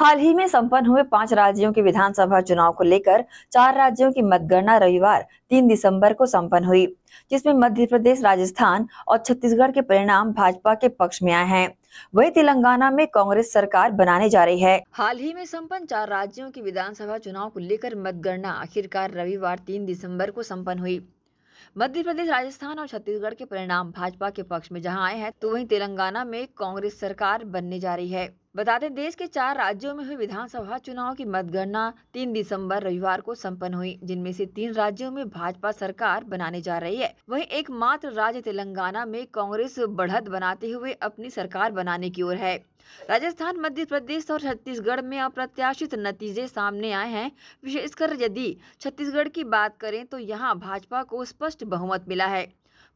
हाल ही में संपन्न हुए पांच राज्यों के विधानसभा चुनाव को लेकर चार राज्यों की मतगणना रविवार 3 दिसंबर को संपन्न हुई जिसमें मध्य प्रदेश राजस्थान और छत्तीसगढ़ के परिणाम भाजपा के पक्ष में आए हैं वही तेलंगाना में कांग्रेस सरकार बनाने जा रही है हाल ही में संपन्न चार राज्यों की विधानसभा चुनाव को लेकर मतगणना आखिरकार रविवार तीन दिसम्बर को सम्पन्न हुई मध्य प्रदेश राजस्थान और छत्तीसगढ़ के परिणाम भाजपा के पक्ष में जहाँ आए हैं तो वही तेलंगाना में कांग्रेस सरकार बनने जा रही है बता दें देश के चार राज्यों में हुए विधानसभा चुनाव की मतगणना तीन दिसंबर रविवार को संपन्न हुई जिनमें से तीन राज्यों में भाजपा सरकार बनाने जा रही है वहीं एकमात्र राज्य तेलंगाना में कांग्रेस बढ़त बनाते हुए अपनी सरकार बनाने की ओर है राजस्थान मध्य प्रदेश और छत्तीसगढ़ में अप्रत्याशित नतीजे सामने आए हैं विशेषकर यदि छत्तीसगढ़ की बात करें तो यहाँ भाजपा को स्पष्ट बहुमत मिला है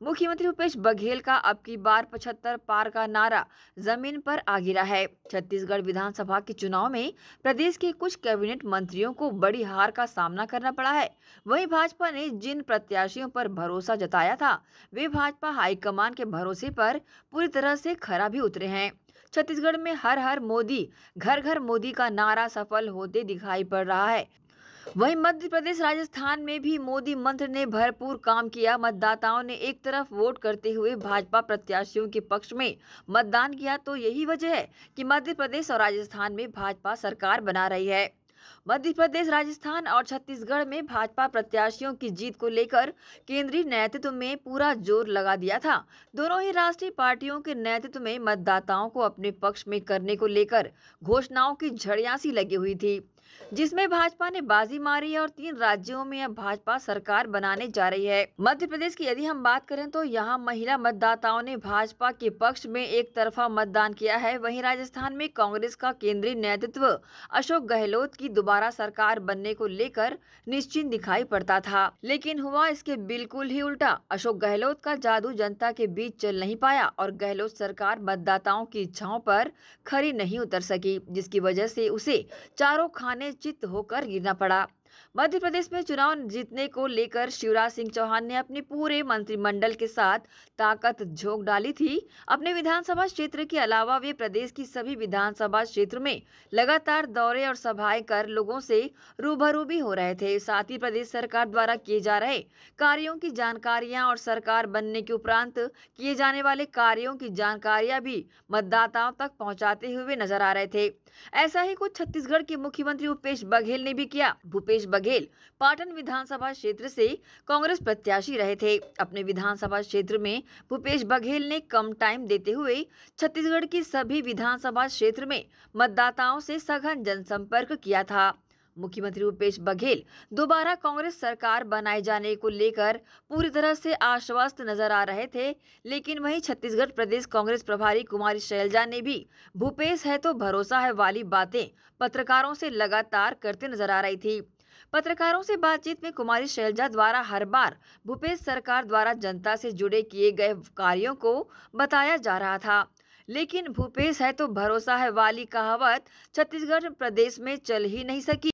मुख्यमंत्री भूपेश बघेल का अब की बार पचहत्तर पार का नारा जमीन पर आ गिरा है छत्तीसगढ़ विधानसभा के चुनाव में प्रदेश के कुछ कैबिनेट मंत्रियों को बड़ी हार का सामना करना पड़ा है वहीं भाजपा ने जिन प्रत्याशियों पर भरोसा जताया था वे भाजपा हाईकमान के भरोसे पर पूरी तरह से खरा भी उतरे हैं छत्तीसगढ़ में हर हर मोदी घर घर मोदी का नारा सफल होते दिखाई पड़ रहा है वहीं मध्य प्रदेश राजस्थान में भी मोदी मंत्र ने भरपूर काम किया मतदाताओं ने एक तरफ वोट करते हुए भाजपा प्रत्याशियों के पक्ष में मतदान किया तो यही वजह है कि मध्य प्रदेश और राजस्थान में भाजपा सरकार बना रही है मध्य प्रदेश राजस्थान और छत्तीसगढ़ में भाजपा प्रत्याशियों की जीत को लेकर केंद्रीय नेतृत्व में पूरा जोर लगा दिया था दोनों ही राष्ट्रीय पार्टियों के नेतृत्व में मतदाताओं को अपने पक्ष में करने को लेकर घोषणाओं की झड़ियासी लगी हुई थी जिसमें भाजपा ने बाजी मारी है और तीन राज्यों में अब भाजपा सरकार बनाने जा रही है मध्य प्रदेश की यदि हम बात करें तो यहाँ महिला मतदाताओं ने भाजपा के पक्ष में एक तरफा मतदान किया है वहीं राजस्थान में कांग्रेस का केंद्रीय नेतृत्व अशोक गहलोत की दोबारा सरकार बनने को लेकर निश्चिंत दिखाई पड़ता था लेकिन हुआ इसके बिल्कुल ही उल्टा अशोक गहलोत का जादू जनता के बीच चल नहीं पाया और गहलोत सरकार मतदाताओं की इच्छाओं आरोप खरी नहीं उतर सकी जिसकी वजह ऐसी उसे चारों खान चित्त होकर गिरना पड़ा मध्य प्रदेश में चुनाव जीतने को लेकर शिवराज सिंह चौहान ने अपने पूरे मंत्रिमंडल के साथ ताकत झोंक डाली थी अपने विधानसभा क्षेत्र के अलावा वे प्रदेश की सभी विधानसभा क्षेत्र में लगातार दौरे और सभाएं कर लोगों से रूबरू भी हो रहे थे साथ ही प्रदेश सरकार द्वारा किए जा रहे कार्यों की जानकारियां और सरकार बनने के उपरांत किए जाने वाले कार्यो की जानकारियां भी मतदाताओं तक पहुँचाते हुए नजर आ रहे थे ऐसा ही कुछ छत्तीसगढ़ के मुख्यमंत्री भूपेश बघेल ने भी किया भूपेश अखिलेश बघेल पाटन विधानसभा क्षेत्र से कांग्रेस प्रत्याशी रहे थे अपने विधानसभा क्षेत्र में भूपेश बघेल ने कम टाइम देते हुए छत्तीसगढ़ की सभी विधानसभा क्षेत्र में मतदाताओं से सघन जनसंपर्क किया था मुख्यमंत्री भूपेश बघेल दोबारा कांग्रेस सरकार बनाए जाने को लेकर पूरी तरह से आश्वस्त नजर आ रहे थे लेकिन वहीं छत्तीसगढ़ प्रदेश कांग्रेस प्रभारी कुमारी शैलजा ने भी भूपेश है तो भरोसा है वाली बातें पत्रकारों से लगातार करते नजर आ रही थी पत्रकारों से बातचीत में कुमारी शैलजा द्वारा हर बार भूपेश सरकार द्वारा जनता से जुड़े किए गए कार्यों को बताया जा रहा था लेकिन भूपेश है तो भरोसा है वाली कहावत छत्तीसगढ़ प्रदेश में चल ही नहीं सकी